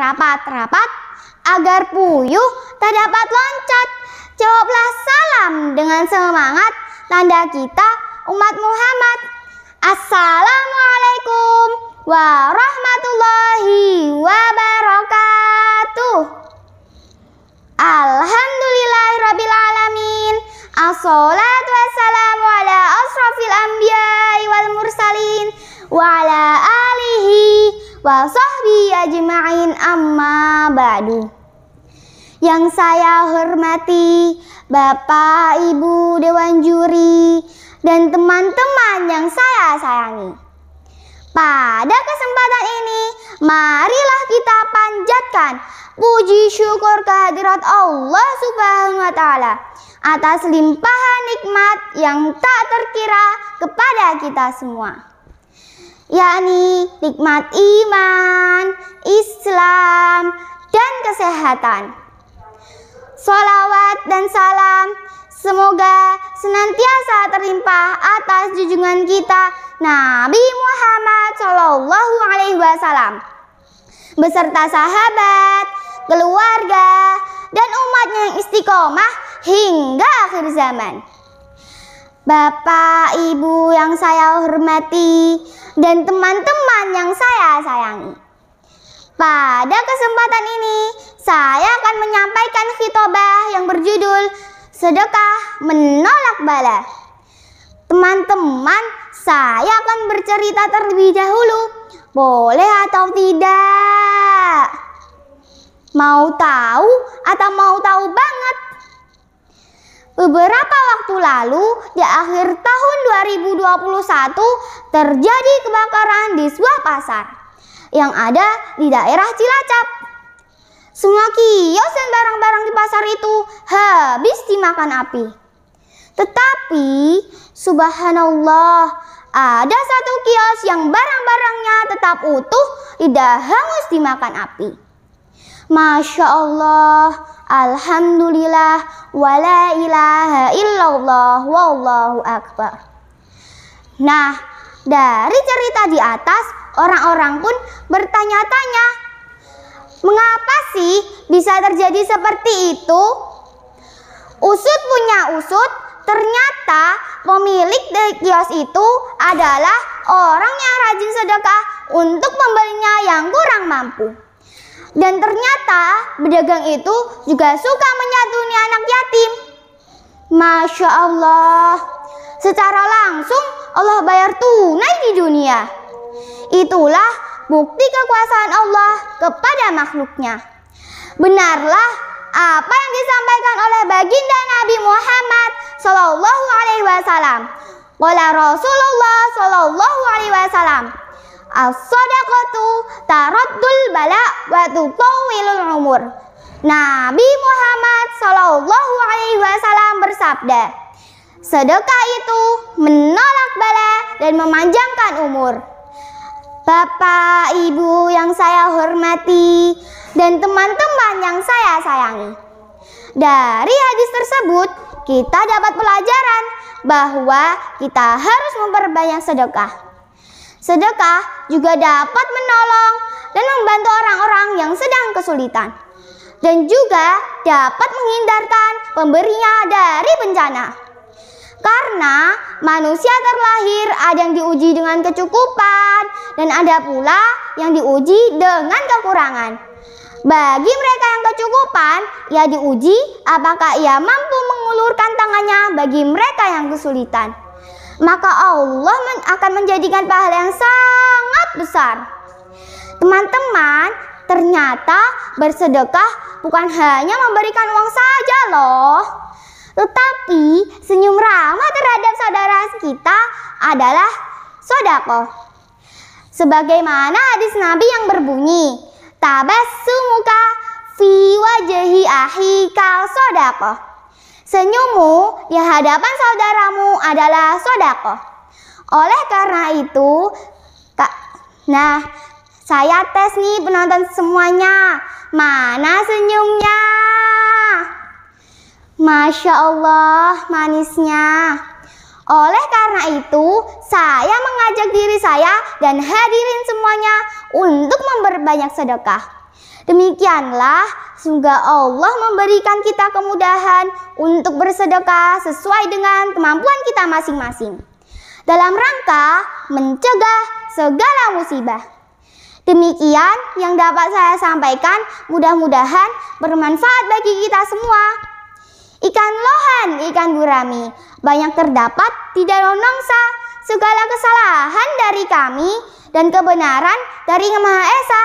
rapat-rapat agar puyuh tak dapat loncat. Jawablah salam dengan semangat tanda kita umat Muhammad. Assalamualaikum warahmatullahi wabarakatuh. Alhamdulillahirrabbilalamin. alamin. sahbihi ajma'in amma ba'du Yang saya hormati Bapak Ibu Dewan Juri dan teman-teman yang saya sayangi Pada kesempatan ini marilah kita panjatkan puji syukur kehadirat Allah subhanahu wa ta'ala Atas limpahan nikmat yang tak terkira kepada kita semua yakni nikmat iman, Islam, dan kesehatan. Salawat dan salam semoga senantiasa terlimpah atas junjungan kita Nabi Muhammad Shallallahu Alaihi Wasallam beserta sahabat, keluarga, dan umatnya yang istiqomah hingga akhir zaman. Bapak, Ibu yang saya hormati, dan teman-teman yang saya sayangi. Pada kesempatan ini, saya akan menyampaikan khitobah yang berjudul Sedekah Menolak Bala. Teman-teman, saya akan bercerita terlebih dahulu. Boleh atau tidak? Mau tahu atau mau tahu banget? Beberapa waktu lalu, di akhir tahun 2021, terjadi kebakaran di sebuah pasar yang ada di daerah Cilacap. Semua kios dan barang-barang di pasar itu habis dimakan api. Tetapi, subhanallah, ada satu kios yang barang-barangnya tetap utuh, tidak hangus dimakan api. Masya Allah, Alhamdulillah, la ilaha illallah, wallahu akbar. Nah, dari cerita di atas, orang-orang pun bertanya-tanya, mengapa sih bisa terjadi seperti itu? Usut punya usut, ternyata pemilik dari kios itu adalah orang yang rajin sedekah untuk membelinya yang kurang mampu. Dan ternyata pedagang itu juga suka menyatuni anak yatim. Masya Allah, secara langsung Allah bayar tunai di dunia. Itulah bukti kekuasaan Allah kepada makhluknya. Benarlah apa yang disampaikan oleh baginda Nabi Muhammad Sallallahu Alaihi Wasallam, Wala Rasulullah Sallallahu Alaihi Wasallam As-sadaqatu taraddul bala wa tutawwilul umur. Nabi Muhammad Shallallahu alaihi wasallam bersabda, sedekah itu menolak bala dan memanjangkan umur. Bapak, Ibu yang saya hormati dan teman-teman yang saya sayangi. Dari hadis tersebut, kita dapat pelajaran bahwa kita harus memperbanyak sedekah. Sedekah juga dapat menolong dan membantu orang-orang yang sedang kesulitan dan juga dapat menghindarkan pemberinya dari bencana. Karena manusia terlahir ada yang diuji dengan kecukupan dan ada pula yang diuji dengan kekurangan. Bagi mereka yang kecukupan, ia diuji apakah ia mampu mengulurkan tangannya bagi mereka yang kesulitan maka Allah akan menjadikan pahala yang sangat besar. Teman-teman, ternyata bersedekah bukan hanya memberikan uang saja loh. Tetapi senyum ramah terhadap saudara kita adalah sodako. Sebagaimana hadis Nabi yang berbunyi, Tabas sumuka fi wajahi kal sodako. Senyummu di hadapan saudaramu adalah sodako. Oleh karena itu, kak, nah saya tes nih penonton semuanya. Mana senyumnya? Masya Allah, manisnya. Oleh karena itu, saya mengajak diri saya dan hadirin semuanya untuk memperbanyak sedekah. Demikianlah, semoga Allah memberikan kita kemudahan untuk bersedekah sesuai dengan kemampuan kita masing-masing. Dalam rangka mencegah segala musibah. Demikian yang dapat saya sampaikan, mudah-mudahan bermanfaat bagi kita semua. Ikan lohan, ikan gurami, banyak terdapat di dalam Nongsa. Segala kesalahan dari kami dan kebenaran dari Yang Maha Esa.